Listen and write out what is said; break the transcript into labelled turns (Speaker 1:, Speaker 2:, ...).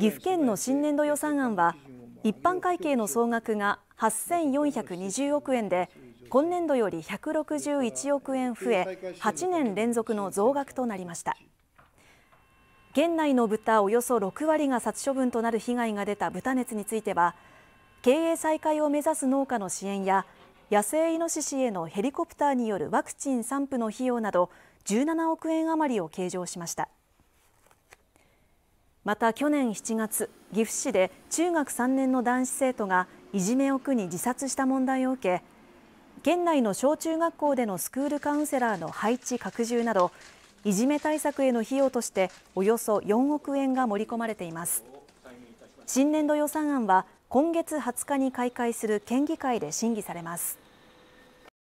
Speaker 1: 岐阜
Speaker 2: 県の新年度予算案は一般会計の総額が8420億円で今年度より161億円増え8年連続の増額となりました県内の豚およそ6割が殺処分となる被害が出た豚熱については経営再開を目指す農家の支援や野生イノシシへのヘリコプターによるワクチン散布の費用など17億円余りを計上しましたまた去年7月岐阜市で中学3年の男子生徒がいじめを苦に自殺した問題を受け県内の小中学校でのスクールカウンセラーの配置拡充などいじめ対策への費用としておよそ4億円が盛り込まれています新年度予算案は今月20日に開会する県議会で審議されます